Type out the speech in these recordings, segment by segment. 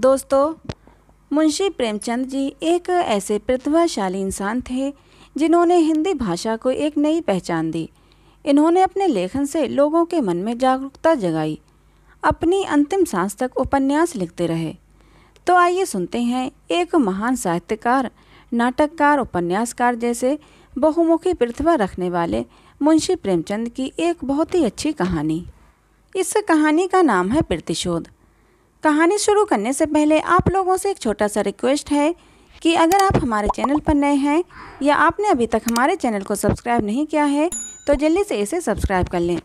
दोस्तों मुंशी प्रेमचंद जी एक ऐसे प्रतिभाशाली इंसान थे जिन्होंने हिंदी भाषा को एक नई पहचान दी इन्होंने अपने लेखन से लोगों के मन में जागरूकता जगाई अपनी अंतिम सांस तक उपन्यास लिखते रहे तो आइए सुनते हैं एक महान साहित्यकार नाटककार उपन्यासकार जैसे बहुमुखी प्रतिभा रखने वाले मुंशी प्रेमचंद की एक बहुत ही अच्छी कहानी इस कहानी का नाम है प्रतिशोध कहानी शुरू करने से पहले आप लोगों से एक छोटा सा रिक्वेस्ट है कि अगर आप हमारे चैनल पर नए हैं या आपने अभी तक हमारे चैनल को सब्सक्राइब नहीं किया है तो जल्दी से इसे सब्सक्राइब कर लें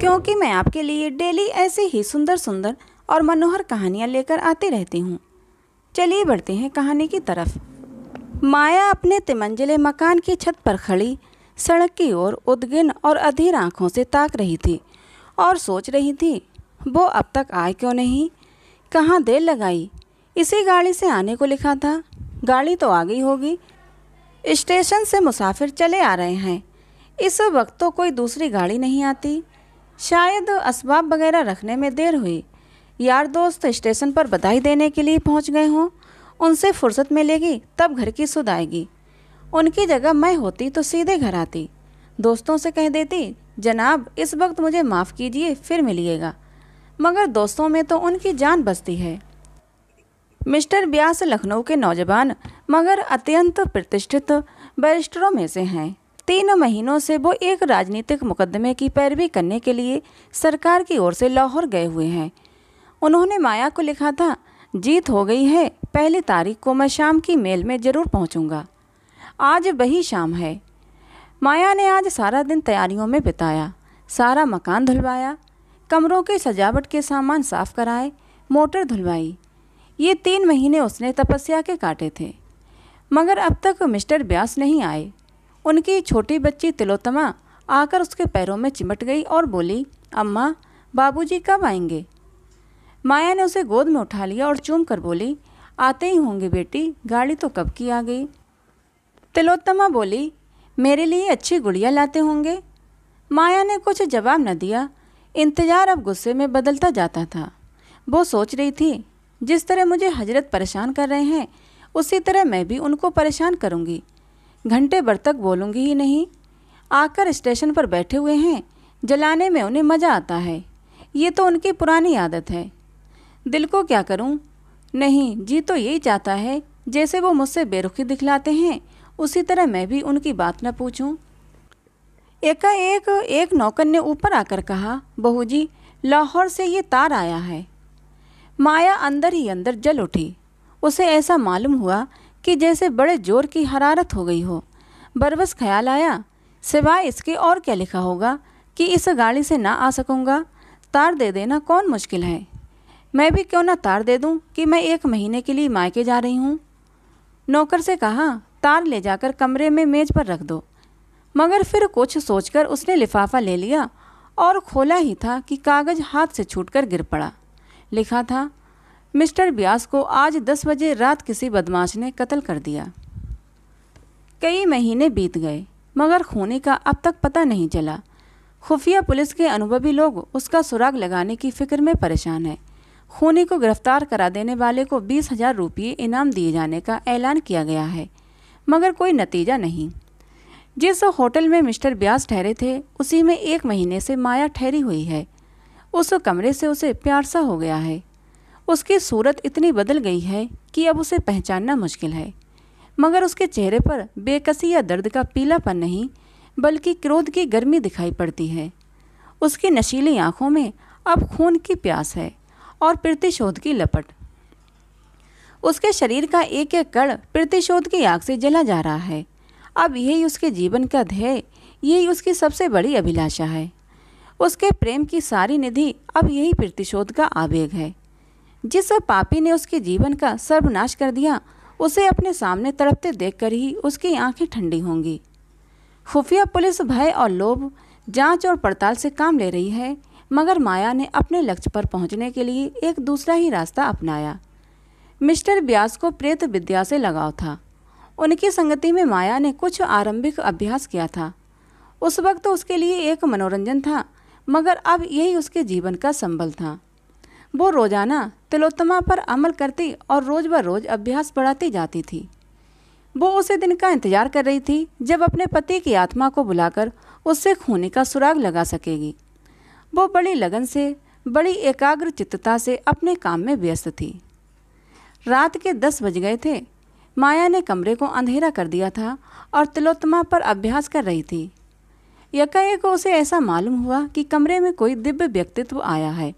क्योंकि मैं आपके लिए डेली ऐसे ही सुंदर सुंदर और मनोहर कहानियाँ लेकर आती रहती हूँ चलिए बढ़ते हैं कहानी की तरफ माया अपने तिमंजिले मकान की छत पर खड़ी सड़क की ओर उदगिन और अधीर आँखों से ताक रही थी और सोच रही थी वो अब तक आए क्यों नहीं कहाँ देर लगाई इसी गाड़ी से आने को लिखा था गाड़ी तो आ गई होगी स्टेशन से मुसाफिर चले आ रहे हैं इस वक्त तो कोई दूसरी गाड़ी नहीं आती शायद इसबाब वगैरह रखने में देर हुई यार दोस्त स्टेशन पर बधाई देने के लिए पहुंच गए हों उनसे फुर्सत मिलेगी तब घर की सुध आएगी उनकी जगह मैं होती तो सीधे घर आती दोस्तों से कह देती जनाब इस वक्त मुझे माफ़ कीजिए फिर मिलिएगा मगर दोस्तों में तो उनकी जान बसती है मिस्टर ब्यास लखनऊ के नौजवान मगर अत्यंत प्रतिष्ठित बैरिस्टरों में से हैं तीन महीनों से वो एक राजनीतिक मुकदमे की पैरवी करने के लिए सरकार की ओर से लाहौर गए हुए हैं उन्होंने माया को लिखा था जीत हो गई है पहली तारीख को मैं शाम की मेल में ज़रूर पहुंचूंगा। आज वही शाम है माया ने आज सारा दिन तैयारियों में बिताया सारा मकान धुलवाया कमरों के सजावट के सामान साफ कराए मोटर धुलवाई ये तीन महीने उसने तपस्या के काटे थे मगर अब तक मिस्टर ब्यास नहीं आए उनकी छोटी बच्ची तिलोत्तमा आकर उसके पैरों में चिमट गई और बोली अम्मा बाबूजी कब आएंगे माया ने उसे गोद में उठा लिया और चूम कर बोली आते ही होंगे बेटी गाड़ी तो कब की आ गई तिलोत्तमा बोली मेरे लिए अच्छी गुड़िया लाते होंगे माया ने कुछ जवाब न दिया इंतज़ार अब गुस्से में बदलता जाता था वो सोच रही थी जिस तरह मुझे हजरत परेशान कर रहे हैं उसी तरह मैं भी उनको परेशान करूंगी। घंटे भर तक बोलूँगी ही नहीं आकर स्टेशन पर बैठे हुए हैं जलाने में उन्हें मज़ा आता है ये तो उनकी पुरानी आदत है दिल को क्या करूं? नहीं जी तो यही चाहता है जैसे वो मुझसे बेरुखी दिखलाते हैं उसी तरह मैं भी उनकी बात न पूछूँ एकाएक एक, एक नौकर ने ऊपर आकर कहा बहू जी लाहौर से ये तार आया है माया अंदर ही अंदर जल उठी उसे ऐसा मालूम हुआ कि जैसे बड़े जोर की हरारत हो गई हो बरबस ख्याल आया सिवाय इसके और क्या लिखा होगा कि इस गाड़ी से ना आ सकूँगा तार दे देना कौन मुश्किल है मैं भी क्यों ना तार दे दूँ कि मैं एक महीने के लिए मायके जा रही हूँ नौकर से कहा तार ले जाकर कमरे में मेज़ पर रख दो मगर फिर कुछ सोचकर उसने लिफाफा ले लिया और खोला ही था कि कागज़ हाथ से छूटकर गिर पड़ा लिखा था मिस्टर ब्यास को आज दस बजे रात किसी बदमाश ने कत्ल कर दिया कई महीने बीत गए मगर खूनी का अब तक पता नहीं चला खुफिया पुलिस के अनुभवी लोग उसका सुराग लगाने की फिक्र में परेशान हैं खूनी को गिरफ्तार करा देने वाले को बीस हजार रुपये इनाम दिए जाने का ऐलान किया गया है मगर कोई नतीजा नहीं जिस होटल में मिस्टर ब्यास ठहरे थे उसी में एक महीने से माया ठहरी हुई है उस कमरे से उसे प्यार सा हो गया है उसकी सूरत इतनी बदल गई है कि अब उसे पहचानना मुश्किल है मगर उसके चेहरे पर बेकसी या दर्द का पीलापन नहीं बल्कि क्रोध की गर्मी दिखाई पड़ती है उसकी नशीली आंखों में अब खून की प्यास है और प्रतिशोध की लपट उसके शरीर का एक एक कण प्रतिशोध की आग से जला जा रहा है अब यही उसके जीवन का ध्येय यही उसकी सबसे बड़ी अभिलाषा है उसके प्रेम की सारी निधि अब यही प्रतिशोध का आवेग है जिस पापी ने उसके जीवन का सर्वनाश कर दिया उसे अपने सामने तड़पते देखकर ही उसकी आंखें ठंडी होंगी खुफिया पुलिस भय और लोभ जांच और पड़ताल से काम ले रही है मगर माया ने अपने लक्ष्य पर पहुंचने के लिए एक दूसरा ही रास्ता अपनाया मिस्टर ब्यास को प्रेत विद्या से लगाव था उनकी संगति में माया ने कुछ आरंभिक अभ्यास किया था उस वक्त तो उसके लिए एक मनोरंजन था मगर अब यही उसके जीवन का संबल था वो रोज़ाना तिलोत्तमा पर अमल करती और रोज़ ब रोज़ अभ्यास बढ़ाती जाती थी वो उसी दिन का इंतजार कर रही थी जब अपने पति की आत्मा को बुलाकर उससे खूने का सुराग लगा सकेगी वो बड़ी लगन से बड़ी एकाग्र चित्तता से अपने काम में व्यस्त थी रात के दस बज गए थे माया ने कमरे को अंधेरा कर दिया था और तिलोत्तमा पर अभ्यास कर रही थी यकायक उसे ऐसा मालूम हुआ कि कमरे में कोई दिव्य व्यक्तित्व आया है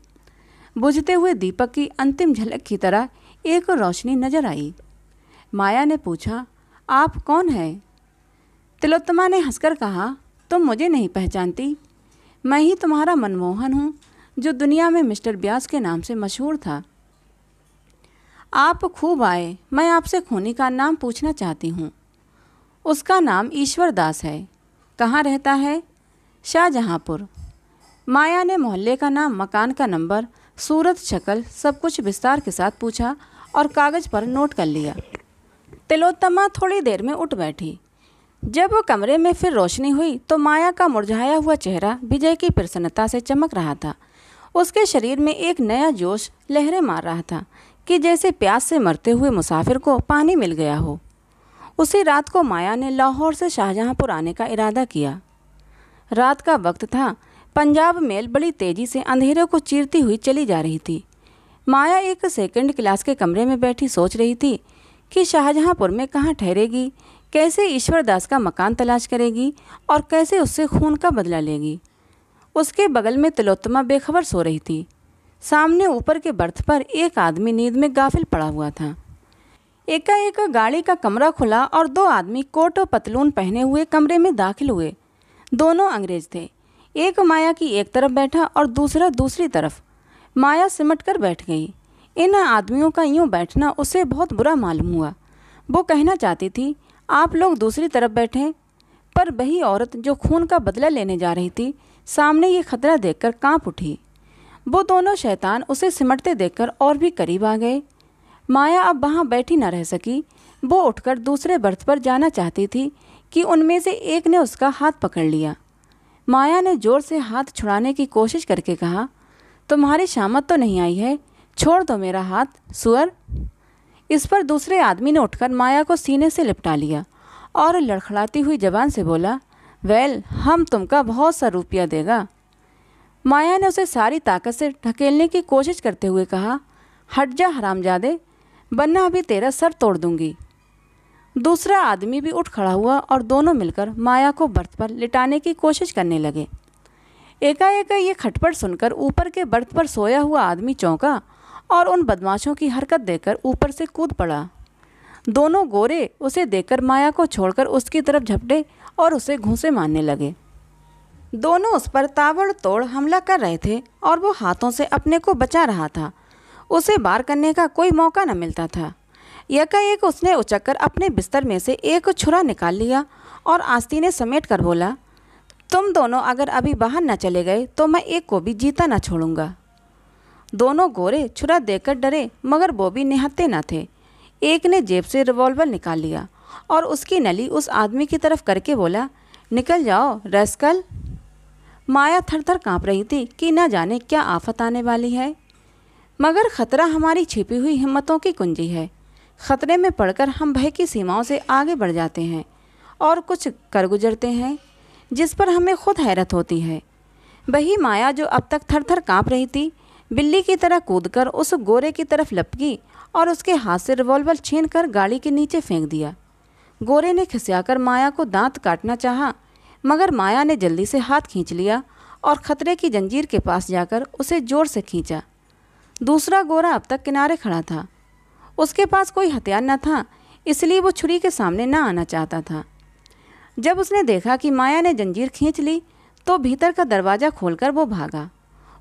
बुझते हुए दीपक की अंतिम झलक की तरह एक रोशनी नजर आई माया ने पूछा आप कौन हैं तिलोत्तमा ने हंसकर कहा तुम मुझे नहीं पहचानती मैं ही तुम्हारा मनमोहन हूँ जो दुनिया में मिस्टर ब्यास के नाम से मशहूर था आप खूब आए मैं आपसे खूनी का नाम पूछना चाहती हूँ उसका नाम ईश्वरदास है कहाँ रहता है शाहजहाँपुर माया ने मोहल्ले का नाम मकान का नंबर सूरत शक्ल सब कुछ विस्तार के साथ पूछा और कागज़ पर नोट कर लिया तिलोत्तमा थोड़ी देर में उठ बैठी जब वो कमरे में फिर रोशनी हुई तो माया का मुरझाया हुआ चेहरा विजय की प्रसन्नता से चमक रहा था उसके शरीर में एक नया जोश लहरें मार रहा था कि जैसे प्यास से मरते हुए मुसाफिर को पानी मिल गया हो उसी रात को माया ने लाहौर से शाहजहाँपुर आने का इरादा किया रात का वक्त था पंजाब मेल बड़ी तेज़ी से अंधेरे को चीरती हुई चली जा रही थी माया एक सेकंड क्लास के कमरे में बैठी सोच रही थी कि शाहजहाँपुर में कहाँ ठहरेगी कैसे ईश्वरदास का मकान तलाश करेगी और कैसे उससे खून का बदला लेगी उसके बगल में तिलोत्तमा बेखबर सो रही थी सामने ऊपर के बर्थ पर एक आदमी नींद में गाफिल पड़ा हुआ था एकाएक गाड़ी का कमरा खुला और दो आदमी कोट और पतलून पहने हुए कमरे में दाखिल हुए दोनों अंग्रेज थे एक माया की एक तरफ बैठा और दूसरा दूसरी तरफ माया सिमट कर बैठ गई इन आदमियों का यूँ बैठना उसे बहुत बुरा मालूम हुआ वो कहना चाहती थी आप लोग दूसरी तरफ बैठे पर वही औरत जो खून का बदला लेने जा रही थी सामने ये खतरा देखकर कांप उठी वो दोनों शैतान उसे सिमटते देखकर और भी करीब आ गए माया अब वहाँ बैठी न रह सकी वो उठकर दूसरे बर्थ पर जाना चाहती थी कि उनमें से एक ने उसका हाथ पकड़ लिया माया ने जोर से हाथ छुड़ाने की कोशिश करके कहा तुम्हारी शामत तो नहीं आई है छोड़ दो मेरा हाथ सुअर इस पर दूसरे आदमी ने उठकर माया को सीने से लिपटा लिया और लड़खड़ाती हुई जबान से बोला वेल हम तुमका बहुत सा रुपया देगा माया ने उसे सारी ताकत से ढकेलने की कोशिश करते हुए कहा हट जा हरामजादे बन्ना अभी तेरा सर तोड़ दूंगी दूसरा आदमी भी उठ खड़ा हुआ और दोनों मिलकर माया को बर्थ पर लिटाने की कोशिश करने लगे एकाएक ये खटपट सुनकर ऊपर के बर्थ पर सोया हुआ आदमी चौंका और उन बदमाशों की हरकत देखकर ऊपर से कूद पड़ा दोनों गोरे उसे देखकर माया को छोड़कर उसकी तरफ झपटे और उसे घूंसे मारने लगे दोनों उस पर ताबड़तोड़ हमला कर रहे थे और वो हाथों से अपने को बचा रहा था उसे बार करने का कोई मौका न मिलता था यकाएक उसने उचक अपने बिस्तर में से एक छुरा निकाल लिया और आस्तीने समेट कर बोला तुम दोनों अगर अभी बाहर न चले गए तो मैं एक को भी जीता न छोड़ूंगा दोनों गोरे छुरा देकर डरे मगर वो भी निहत्ते न थे एक ने जेब से रिवॉल्वर निकाल लिया और उसकी नली उस आदमी की तरफ करके बोला निकल जाओ रसकल माया थरथर कांप रही थी कि न जाने क्या आफत आने वाली है मगर खतरा हमारी छिपी हुई हिम्मतों की कुंजी है खतरे में पड़कर हम भय की सीमाओं से आगे बढ़ जाते हैं और कुछ कर गुजरते हैं जिस पर हमें खुद हैरत होती है वही माया जो अब तक थरथर कांप रही थी बिल्ली की तरह कूदकर उस गोरे की तरफ लपकी और उसके हाथ से रिवॉल्वर छीन कर गाड़ी के नीचे फेंक दिया गोरे ने खिसियाकर माया को दांत काटना चाहा मगर माया ने जल्दी से हाथ खींच लिया और खतरे की जंजीर के पास जाकर उसे जोर से खींचा दूसरा गोरा अब तक किनारे खड़ा था उसके पास कोई हथियार न था इसलिए वो छुरी के सामने ना आना चाहता था जब उसने देखा कि माया ने जंजीर खींच ली तो भीतर का दरवाज़ा खोलकर वो भागा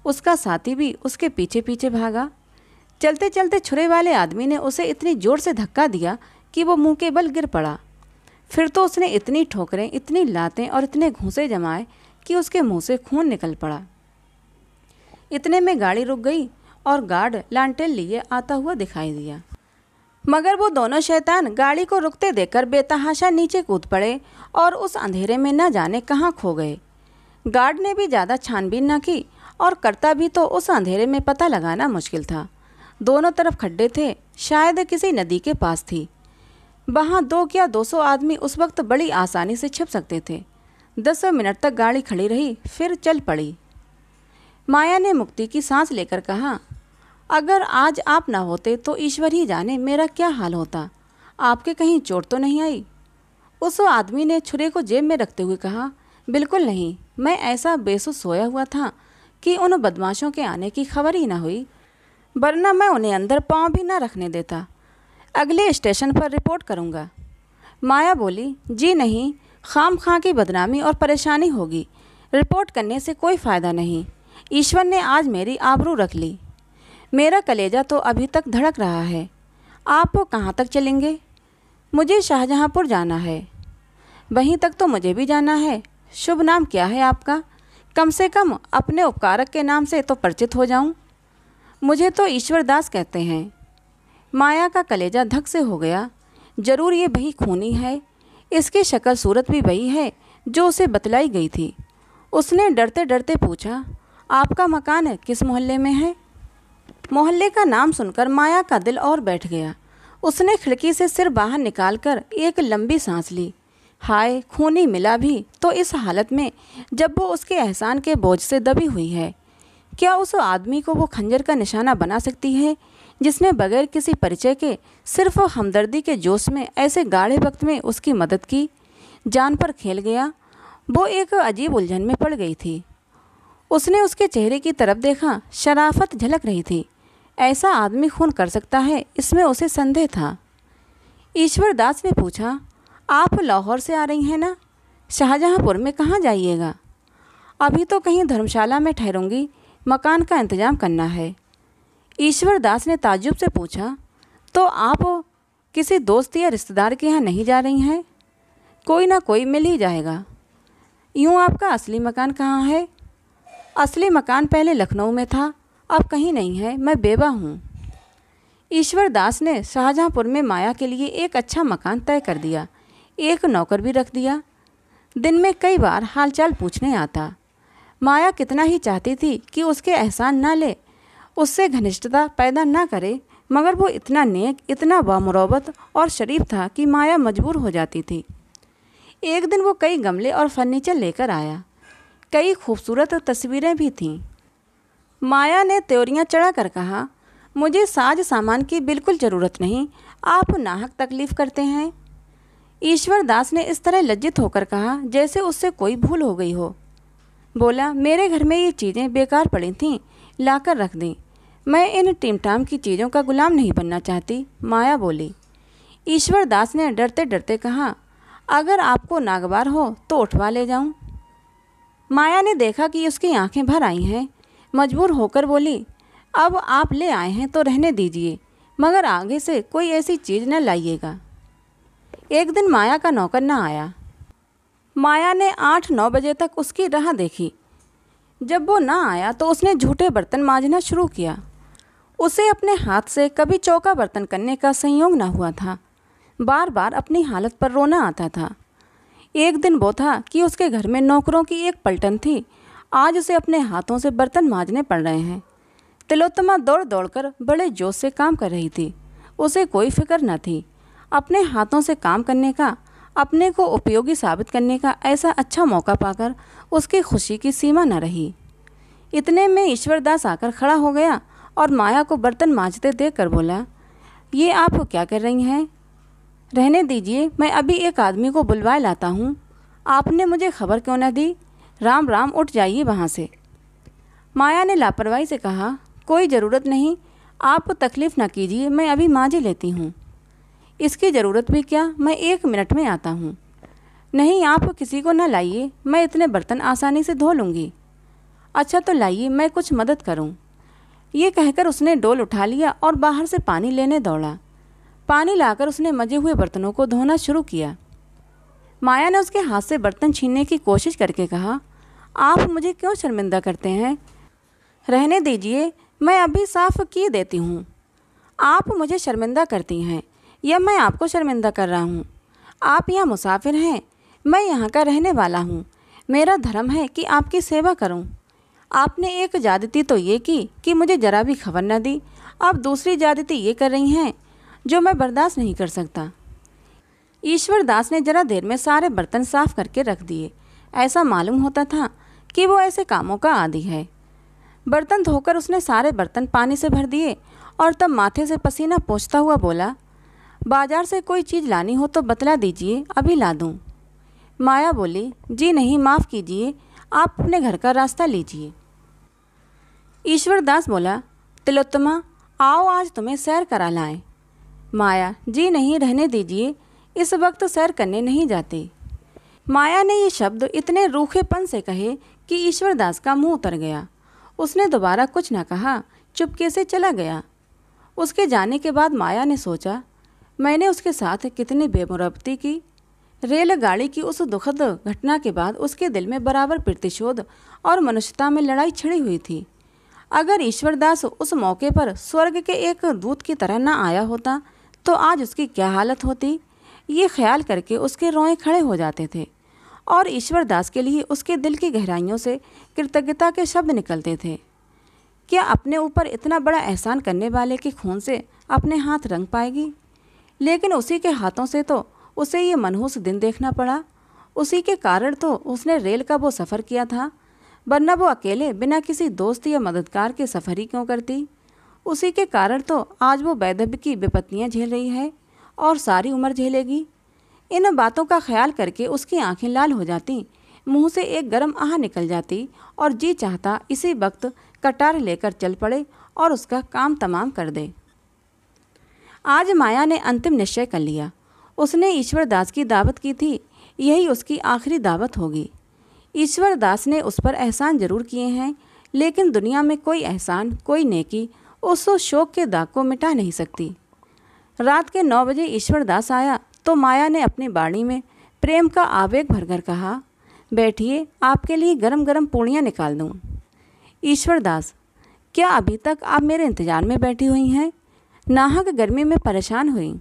उसका साथी भी उसके पीछे पीछे भागा चलते चलते छुरे वाले आदमी ने उसे इतनी ज़ोर से धक्का दिया कि वो मुंह के बल गिर पड़ा फिर तो उसने इतनी ठोकरें इतनी लातें और इतने घूसे जमाए कि उसके मुंह से खून निकल पड़ा इतने में गाड़ी रुक गई और गार्ड लांटेन लिए आता हुआ दिखाई दिया मगर वो दोनों शैतान गाड़ी को रुकते देखकर बेतहाशा नीचे कूद पड़े और उस अंधेरे में न जाने कहाँ खो गए गार्ड ने भी ज़्यादा छानबीन न की और करता भी तो उस अंधेरे में पता लगाना मुश्किल था दोनों तरफ खड्डे थे शायद किसी नदी के पास थी वहाँ दो क्या दो सौ आदमी उस वक्त बड़ी आसानी से छिप सकते थे दसों मिनट तक गाड़ी खड़ी रही फिर चल पड़ी माया ने मुक्ति की सांस लेकर कहा अगर आज आप ना होते तो ईश्वर ही जाने मेरा क्या हाल होता आपके कहीं चोट तो नहीं आई उस आदमी ने छुरे को जेब में रखते हुए कहा बिल्कुल नहीं मैं ऐसा बेसुस सोया हुआ था कि उन बदमाशों के आने की खबर ही ना हुई वरना मैं उन्हें अंदर पाँव भी ना रखने देता अगले स्टेशन पर रिपोर्ट करूँगा माया बोली जी नहीं खाम खां की बदनामी और परेशानी होगी रिपोर्ट करने से कोई फ़ायदा नहीं ईश्वर ने आज मेरी आबरू रख ली मेरा कलेजा तो अभी तक धड़क रहा है आप वो कहाँ तक चलेंगे मुझे शाहजहाँपुर जाना है वहीं तक तो मुझे भी जाना है शुभ नाम क्या है आपका कम से कम अपने उपकारक के नाम से तो परिचित हो जाऊं। मुझे तो ईश्वरदास कहते हैं माया का कलेजा धक से हो गया जरूर ये वही खूनी है इसकी शक्ल सूरत भी वही है जो उसे बतलाई गई थी उसने डरते डरते पूछा आपका मकान है किस मोहल्ले में है मोहल्ले का नाम सुनकर माया का दिल और बैठ गया उसने खिड़की से सिर बाहर निकालकर एक लंबी सांस ली हाय खूनी मिला भी तो इस हालत में जब वो उसके एहसान के बोझ से दबी हुई है क्या उस आदमी को वो खंजर का निशाना बना सकती है जिसने बगैर किसी परिचय के सिर्फ हमदर्दी के जोश में ऐसे गाढ़े वक्त में उसकी मदद की जान पर खेल गया वो एक अजीब उलझन में पड़ गई थी उसने उसके चेहरे की तरफ देखा शराफत झलक रही थी ऐसा आदमी खून कर सकता है इसमें उसे संदेह था ईश्वर दास ने पूछा आप लाहौर से आ रही हैं ना शाहजहाँपुर में कहाँ जाइएगा अभी तो कहीं धर्मशाला में ठहरूंगी मकान का इंतज़ाम करना है ईश्वरदास ने ताजुब से पूछा तो आप किसी दोस्त या रिश्तेदार के यहाँ नहीं जा रही हैं कोई ना कोई मिल ही जाएगा यूँ आपका असली मकान कहाँ है असली मकान पहले लखनऊ में था अब कहीं नहीं है मैं बेवा हूँ ईश्वरदास ने शाहजहाँपुर में माया के लिए एक अच्छा मकान तय कर दिया एक नौकर भी रख दिया दिन में कई बार हालचाल पूछने आता माया कितना ही चाहती थी कि उसके एहसान ना ले उससे घनिष्ठता पैदा न करे मगर वो इतना नेक इतना बामरोबत और शरीफ था कि माया मजबूर हो जाती थी एक दिन वो कई गमले और फर्नीचर लेकर आया कई खूबसूरत तस्वीरें भी थीं माया ने त्योरियाँ चढ़ा कर कहा मुझे साज सामान की बिल्कुल ज़रूरत नहीं आप नाहक तकलीफ़ करते हैं ईश्वर दास ने इस तरह लज्जित होकर कहा जैसे उससे कोई भूल हो गई हो बोला मेरे घर में ये चीज़ें बेकार पड़ी थीं लाकर रख दें मैं इन टिमटाम की चीज़ों का गुलाम नहीं बनना चाहती माया बोली ईश्वर दास ने डरते डरते कहा अगर आपको नागवार हो तो उठवा ले जाऊं। माया ने देखा कि उसकी आंखें भर आई हैं मजबूर होकर बोली अब आप ले आए हैं तो रहने दीजिए मगर आगे से कोई ऐसी चीज़ न लाइएगा एक दिन माया का नौकर न आया माया ने आठ नौ बजे तक उसकी राह देखी जब वो ना आया तो उसने झूठे बर्तन मांजना शुरू किया उसे अपने हाथ से कभी चौका बर्तन करने का संयोग ना हुआ था बार बार अपनी हालत पर रोना आता था एक दिन वो था कि उसके घर में नौकरों की एक पलटन थी आज उसे अपने हाथों से बर्तन मांजने पड़ रहे हैं तिलोत्तमा दौड़ दौड़कर बड़े जोश से काम कर रही थी उसे कोई फिक्र न थी अपने हाथों से काम करने का अपने को उपयोगी साबित करने का ऐसा अच्छा मौका पाकर उसकी खुशी की सीमा न रही इतने में ईश्वरदास आकर खड़ा हो गया और माया को बर्तन माँजते देख कर बोला ये आप क्या कर रही हैं रहने दीजिए मैं अभी एक आदमी को बुलवा लाता हूँ आपने मुझे खबर क्यों न दी राम राम उठ जाइए वहाँ से माया ने लापरवाही से कहा कोई ज़रूरत नहीं आप तकलीफ़ न कीजिए मैं अभी माँझे लेती हूँ इसकी ज़रूरत भी क्या मैं एक मिनट में आता हूँ नहीं आप किसी को न लाइए मैं इतने बर्तन आसानी से धो लूँगी अच्छा तो लाइए मैं कुछ मदद करूँ ये कहकर उसने डोल उठा लिया और बाहर से पानी लेने दौड़ा पानी लाकर उसने मजे हुए बर्तनों को धोना शुरू किया माया ने उसके हाथ से बर्तन छीनने की कोशिश करके कहा आप मुझे क्यों शर्मिंदा करते हैं रहने दीजिए मैं अभी साफ किए देती हूँ आप मुझे शर्मिंदा करती हैं या मैं आपको शर्मिंदा कर रहा हूँ आप यहाँ मुसाफिर हैं मैं यहाँ का रहने वाला हूँ मेरा धर्म है कि आपकी सेवा करूँ आपने एक ज्यादती तो ये की कि मुझे ज़रा भी खबर न दी आप दूसरी ज्यादती ये कर रही हैं जो मैं बर्दाश्त नहीं कर सकता ईश्वर दास ने जरा देर में सारे बर्तन साफ करके रख दिए ऐसा मालूम होता था कि वो ऐसे कामों का आदि है बर्तन धोकर उसने सारे बर्तन पानी से भर दिए और तब माथे से पसीना पोछता हुआ बोला बाजार से कोई चीज़ लानी हो तो बतला दीजिए अभी ला दूँ माया बोली जी नहीं माफ़ कीजिए आप अपने घर का रास्ता लीजिए ईश्वर दास बोला तिलोत्तमा आओ आज तुम्हें सैर करा लाएं माया जी नहीं रहने दीजिए इस वक्त सैर करने नहीं जाते माया ने ये शब्द इतने रूखेपन से कहे कि ईश्वरदास का मुंह उतर गया उसने दोबारा कुछ न कहा चुपके से चला गया उसके जाने के बाद माया ने सोचा मैंने उसके साथ कितनी बेमुरबती की रेलगाड़ी की उस दुखद घटना के बाद उसके दिल में बराबर प्रतिशोध और मनुष्यता में लड़ाई छिड़ी हुई थी अगर ईश्वरदास उस मौके पर स्वर्ग के एक दूत की तरह ना आया होता तो आज उसकी क्या हालत होती ये ख्याल करके उसके रोए खड़े हो जाते थे और ईश्वरदास के लिए उसके दिल की गहराइयों से कृतज्ञता के शब्द निकलते थे क्या अपने ऊपर इतना बड़ा एहसान करने वाले के खून से अपने हाथ रंग पाएगी लेकिन उसी के हाथों से तो उसे ये मनहूस दिन देखना पड़ा उसी के कारण तो उसने रेल का वो सफ़र किया था वरना वो अकेले बिना किसी दोस्त या मददगार के सफ़र ही क्यों करती उसी के कारण तो आज वो वैधव्य की विपत्तियाँ झेल रही है और सारी उम्र झेलेगी इन बातों का ख्याल करके उसकी आंखें लाल हो जाती मुंह से एक गर्म आह निकल जाती और जी चाहता इसी वक्त कटार लेकर चल पड़े और उसका काम तमाम कर दे आज माया ने अंतिम निश्चय कर लिया उसने ईश्वरदास की दावत की थी यही उसकी आखिरी दावत होगी ईश्वर दास ने उस पर एहसान जरूर किए हैं लेकिन दुनिया में कोई एहसान कोई नेकी उस शोक के दाग को मिटा नहीं सकती रात के नौ बजे ईश्वर दास आया तो माया ने अपनी बाणी में प्रेम का आवेग भरकर कहा बैठिए आपके लिए गरम गरम पूड़ियाँ निकाल दूँ ईश्वरदास क्या अभी तक आप मेरे इंतज़ार में बैठी हुई हैं नाहक गर्मी में परेशान हुई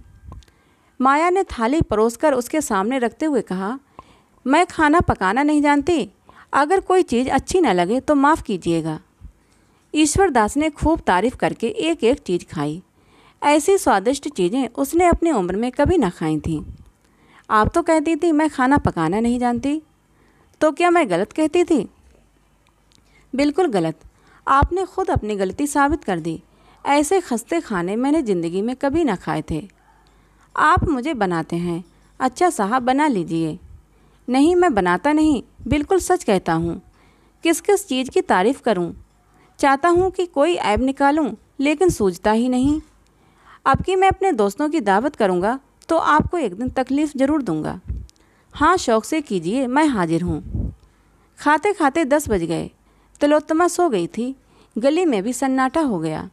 माया ने थाली परोसकर उसके सामने रखते हुए कहा मैं खाना पकाना नहीं जानती अगर कोई चीज़ अच्छी ना लगे तो माफ़ कीजिएगा ईश्वरदास ने खूब तारीफ करके एक एक चीज़ खाई ऐसी स्वादिष्ट चीज़ें उसने अपनी उम्र में कभी ना खाई थी आप तो कहती थी मैं खाना पकाना नहीं जानती तो क्या मैं गलत कहती थी बिल्कुल गलत आपने खुद अपनी गलती साबित कर दी ऐसे खस्ते खाने मैंने ज़िंदगी में कभी ना खाए थे आप मुझे बनाते हैं अच्छा साहब बना लीजिए नहीं मैं बनाता नहीं बिल्कुल सच कहता हूँ किस किस चीज़ की तारीफ़ करूँ चाहता हूँ कि कोई ऐब निकालूँ लेकिन सूझता ही नहीं अब कि मैं अपने दोस्तों की दावत करूँगा तो आपको एक दिन तकलीफ़ ज़रूर दूँगा हाँ शौक़ से कीजिए मैं हाजिर हूँ खाते खाते दस बज गए तिलोत्तमा सो गई थी गली में भी सन्नाटा हो गया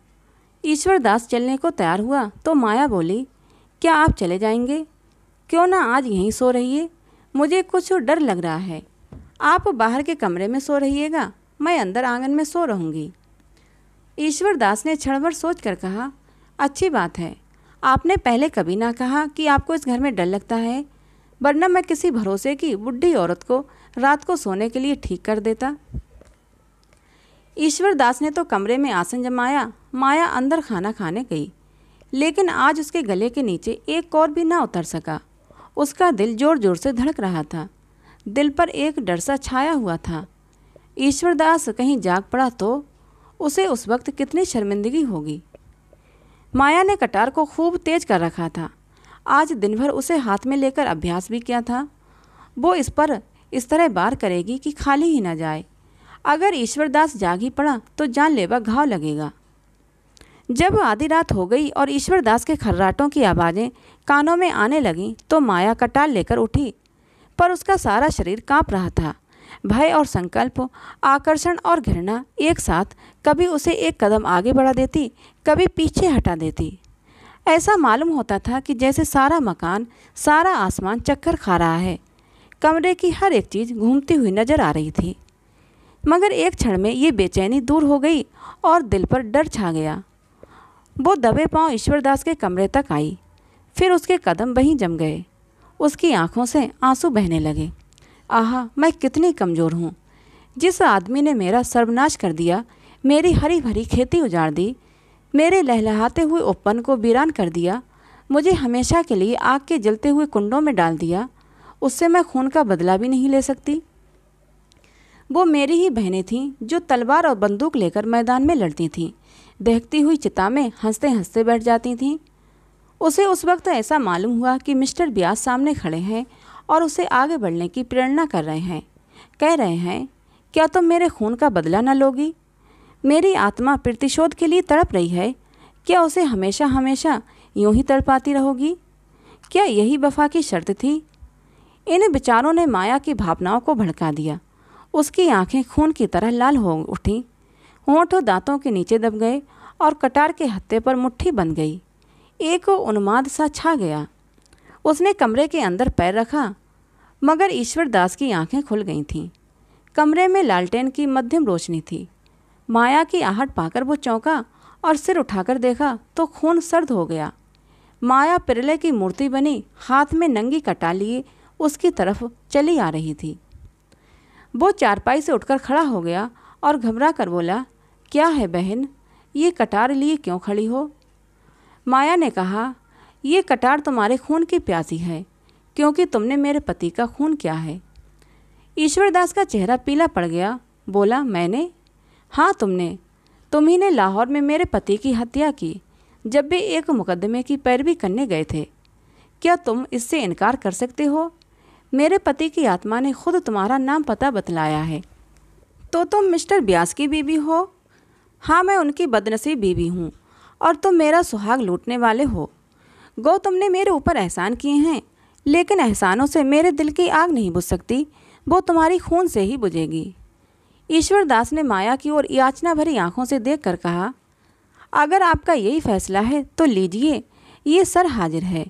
ईश्वरदास चलने को तैयार हुआ तो माया बोली क्या आप चले जाएंगे क्यों ना आज यहीं सो रहिए मुझे कुछ डर लग रहा है आप बाहर के कमरे में सो रहिएगा मैं अंदर आंगन में सो रहूँगी ईश्वरदास ने क्षणभर सोच कर कहा अच्छी बात है आपने पहले कभी ना कहा कि आपको इस घर में डर लगता है वरना मैं किसी भरोसे की बुढ़ी औरत को रात को सोने के लिए ठीक कर देता ईश्वरदास ने तो कमरे में आसन जमाया माया अंदर खाना खाने गई लेकिन आज उसके गले के नीचे एक और भी ना उतर सका उसका दिल जोर जोर से धड़क रहा था दिल पर एक डर सा छाया हुआ था ईश्वरदास कहीं जाग पड़ा तो उसे उस वक्त कितनी शर्मिंदगी होगी माया ने कटार को खूब तेज कर रखा था आज दिन भर उसे हाथ में लेकर अभ्यास भी किया था वो इस पर इस तरह बार करेगी कि खाली ही ना जाए अगर ईश्वरदास जाग ही पड़ा तो जानलेवा घाव लगेगा जब आधी रात हो गई और ईश्वरदास के खर्राटों की आवाज़ें कानों में आने लगीं तो माया कटाल लेकर उठी पर उसका सारा शरीर कांप रहा था भय और संकल्प आकर्षण और घृणा एक साथ कभी उसे एक कदम आगे बढ़ा देती कभी पीछे हटा देती ऐसा मालूम होता था कि जैसे सारा मकान सारा आसमान चक्कर खा रहा है कमरे की हर एक चीज़ घूमती हुई नजर आ रही थी मगर एक क्षण में ये बेचैनी दूर हो गई और दिल पर डर छा गया वो दबे पांव ईश्वरदास के कमरे तक आई फिर उसके कदम वहीं जम गए उसकी आंखों से आंसू बहने लगे आह मैं कितनी कमज़ोर हूँ जिस आदमी ने मेरा सर्वनाश कर दिया मेरी हरी भरी खेती उजाड़ दी मेरे लहलहाते हुए उपन को वीरान कर दिया मुझे हमेशा के लिए आग के जलते हुए कुंडों में डाल दिया उससे मैं खून का बदला भी नहीं ले सकती वो मेरी ही बहनें थीं जो तलवार और बंदूक लेकर मैदान में लड़ती थीं दहकती हुई चिता में हंसते हंसते बैठ जाती थीं उसे उस वक्त ऐसा मालूम हुआ कि मिस्टर ब्यास सामने खड़े हैं और उसे आगे बढ़ने की प्रेरणा कर रहे हैं कह रहे हैं क्या तुम तो मेरे खून का बदला न लोगी मेरी आत्मा प्रतिशोध के लिए तड़प रही है क्या उसे हमेशा हमेशा यूं ही तड़पाती रहोगी क्या यही वफा की शर्त थी इन विचारों ने माया की भावनाओं को भड़का दिया उसकी आंखें खून की तरह लाल हो उठीं होंठ दांतों के नीचे दब गए और कटार के हत्ते पर मुट्ठी बन गई एक उन्माद सा छा गया उसने कमरे के अंदर पैर रखा मगर ईश्वरदास की आंखें खुल गई थीं कमरे में लालटेन की मध्यम रोशनी थी माया की आहट पाकर वो चौंका और सिर उठाकर देखा तो खून सर्द हो गया माया पिरले की मूर्ति बनी हाथ में नंगी कटा लिए उसकी तरफ चली आ रही थी वो चारपाई से उठकर खड़ा हो गया और घबरा कर बोला क्या है बहन ये कटार लिए क्यों खड़ी हो माया ने कहा ये कटार तुम्हारे खून की प्यासी है क्योंकि तुमने मेरे पति का खून क्या है ईश्वरदास का चेहरा पीला पड़ गया बोला मैंने हाँ तुमने तुम्ही ने लाहौर में मेरे पति की हत्या की जब वे एक मुकदमे की पैरवी करने गए थे क्या तुम इससे इनकार कर सकते हो मेरे पति की आत्मा ने खुद तुम्हारा नाम पता बतलाया है तो तुम मिस्टर ब्यास की बीबी हो हाँ मैं उनकी बदनसीब बीवी हूँ और तुम मेरा सुहाग लूटने वाले हो गो तुमने मेरे ऊपर एहसान किए हैं लेकिन एहसानों से मेरे दिल की आग नहीं बुझ सकती वो तुम्हारी खून से ही बुझेगी ईश्वरदास ने माया की ओर याचना भरी आंखों से देख कर कहा अगर आपका यही फैसला है तो लीजिए ये सर हाजिर है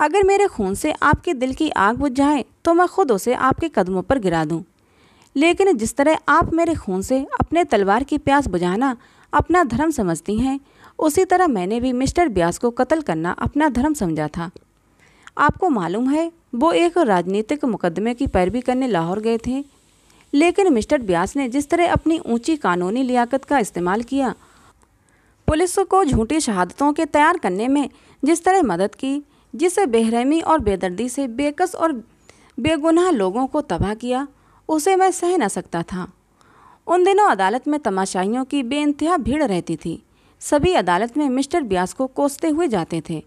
अगर मेरे खून से आपके दिल की आग बुझ जाए तो मैं खुद उसे आपके कदमों पर गिरा दूँ लेकिन जिस तरह आप मेरे खून से अपने तलवार की प्यास बुझाना अपना धर्म समझती हैं उसी तरह मैंने भी मिस्टर ब्यास को कत्ल करना अपना धर्म समझा था आपको मालूम है वो एक राजनीतिक मुकदमे की पैरवी करने लाहौर गए थे लेकिन मिस्टर ब्यास ने जिस तरह अपनी ऊंची कानूनी लियाकत का इस्तेमाल किया पुलिस को झूठी शहादतों के तैयार करने में जिस तरह मदद की जिसे बेहरहमी और बेदर्दी से बेकस और बेगुनाह लोगों को तबाह किया उसे मैं सह न सकता था उन दिनों अदालत में तमाशाइयों की बेानतहा भीड़ रहती थी सभी अदालत में मिस्टर ब्यास को कोसते हुए जाते थे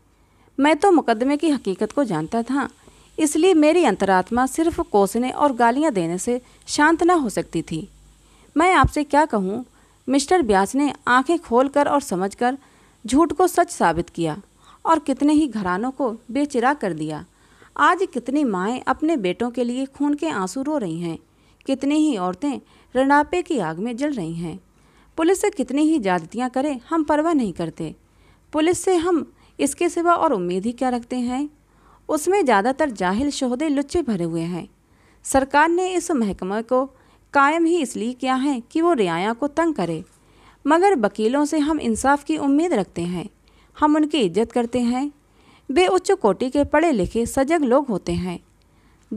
मैं तो मुकदमे की हकीकत को जानता था इसलिए मेरी अंतरात्मा सिर्फ कोसने और गालियां देने से शांत न हो सकती थी मैं आपसे क्या कहूँ मिस्टर ब्यास ने आंखें खोलकर और समझकर झूठ को सच साबित किया और कितने ही घरानों को बेचिरा कर दिया आज कितनी माएँ अपने बेटों के लिए खून के आंसू रो रही हैं कितनी ही औरतें रणापे की आग में जल रही हैं पुलिस से कितनी ही ज्यादतियाँ करें हम परवाह नहीं करते पुलिस से हम इसके सिवा और उम्मीद ही क्या रखते हैं उसमें ज़्यादातर जाहिल शहदे लुच्चे भरे हुए हैं सरकार ने इस महकमे को कायम ही इसलिए किया है कि वो रियाया को तंग करे मगर वकीलों से हम इंसाफ की उम्मीद रखते हैं हम उनकी इज्जत करते हैं वे उच्च कोटि के पढ़े लिखे सजग लोग होते हैं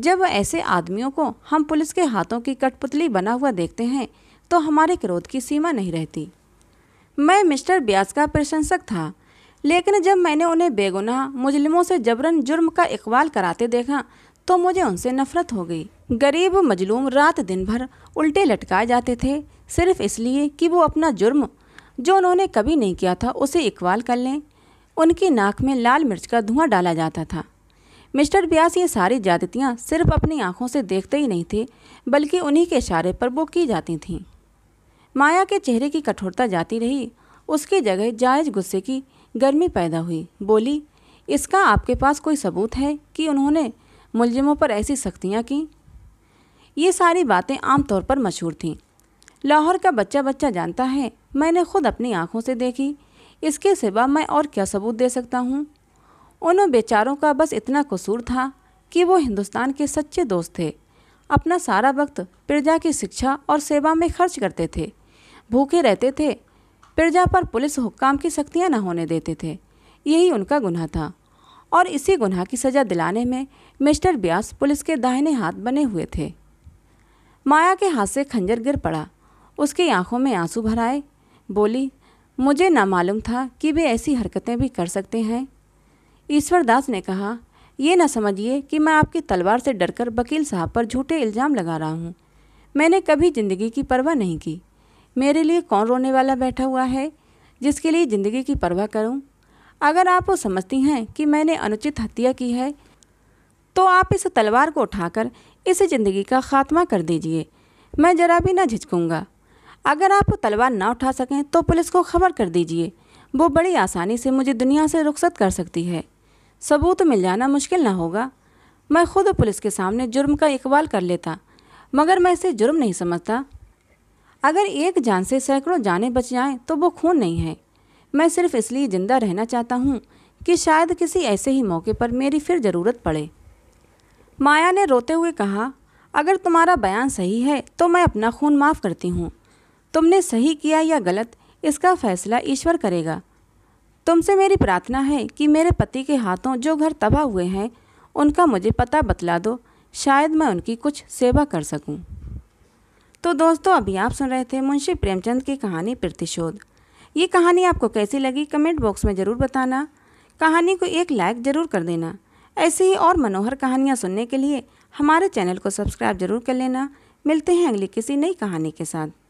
जब ऐसे आदमियों को हम पुलिस के हाथों की कठपुतली बना हुआ देखते हैं तो हमारे क्रोध की सीमा नहीं रहती मैं मिस्टर ब्यास का प्रशंसक था लेकिन जब मैंने उन्हें बेगुनाह मुजलिमों से जबरन जुर्म का इकबाल कराते देखा तो मुझे उनसे नफरत हो गई गरीब मजलूम रात दिन भर उल्टे लटकाए जाते थे सिर्फ इसलिए कि वो अपना जुर्म जो उन्होंने कभी नहीं किया था उसे इकबाल कर लें उनकी नाक में लाल मिर्च का धुआं डाला जाता था मिस्टर ब्यास ये सारी ज्यादतियाँ सिर्फ अपनी आंखों से देखते ही नहीं थे बल्कि उन्हीं के इशारे पर वो की जाती थीं माया के चेहरे की कठोरता जाती रही उसकी जगह जायज गुस्से की गर्मी पैदा हुई बोली इसका आपके पास कोई सबूत है कि उन्होंने मुलजिमों पर ऐसी सख्तियाँ की ये सारी बातें आमतौर पर मशहूर थीं लाहौर का बच्चा बच्चा जानता है मैंने खुद अपनी आंखों से देखी इसके सिवा मैं और क्या सबूत दे सकता हूँ उन बेचारों का बस इतना कसूर था कि वो हिंदुस्तान के सच्चे दोस्त थे अपना सारा वक्त प्रजा की शिक्षा और सेवा में खर्च करते थे भूखे रहते थे प्रजा पर पुलिस हुक्काम की सख्तियाँ न होने देते थे यही उनका गुनाह था और इसी गुनाह की सज़ा दिलाने में मिस्टर ब्यास पुलिस के दाहिने हाथ बने हुए थे माया के हाथ से खंजर गिर पड़ा उसकी आंखों में आंसू भराए बोली मुझे ना मालूम था कि वे ऐसी हरकतें भी कर सकते हैं ईश्वरदास ने कहा ये न समझिए कि मैं आपकी तलवार से डरकर वकील साहब पर झूठे इल्ज़ाम लगा रहा हूँ मैंने कभी ज़िंदगी की परवाह नहीं की मेरे लिए कौन रोने वाला बैठा हुआ है जिसके लिए ज़िंदगी की परवाह करूँ अगर आप वो समझती हैं कि मैंने अनुचित हत्या की है तो आप इस तलवार को उठाकर इस ज़िंदगी का खात्मा कर दीजिए मैं ज़रा भी ना झिझकूँगा अगर आप तलवार ना उठा सकें तो पुलिस को खबर कर दीजिए वो बड़ी आसानी से मुझे दुनिया से रुखसत कर सकती है सबूत मिल जाना मुश्किल ना होगा मैं खुद पुलिस के सामने जुर्म का इकबाल कर लेता मगर मैं इसे जुर्म नहीं समझता अगर एक जान से सैकड़ों जाने बच जाएं तो वो खून नहीं है मैं सिर्फ इसलिए ज़िंदा रहना चाहता हूँ कि शायद किसी ऐसे ही मौके पर मेरी फिर ज़रूरत पड़े माया ने रोते हुए कहा अगर तुम्हारा बयान सही है तो मैं अपना खून माफ़ करती हूँ तुमने सही किया या गलत इसका फैसला ईश्वर करेगा तुमसे मेरी प्रार्थना है कि मेरे पति के हाथों जो घर तबाह हुए हैं उनका मुझे पता बतला दो शायद मैं उनकी कुछ सेवा कर सकूं। तो दोस्तों अभी आप सुन रहे थे मुंशी प्रेमचंद की कहानी प्रतिशोध ये कहानी आपको कैसी लगी कमेंट बॉक्स में ज़रूर बताना कहानी को एक लाइक ज़रूर कर देना ऐसी ही और मनोहर कहानियाँ सुनने के लिए हमारे चैनल को सब्सक्राइब जरूर कर लेना मिलते हैं अगली किसी नई कहानी के साथ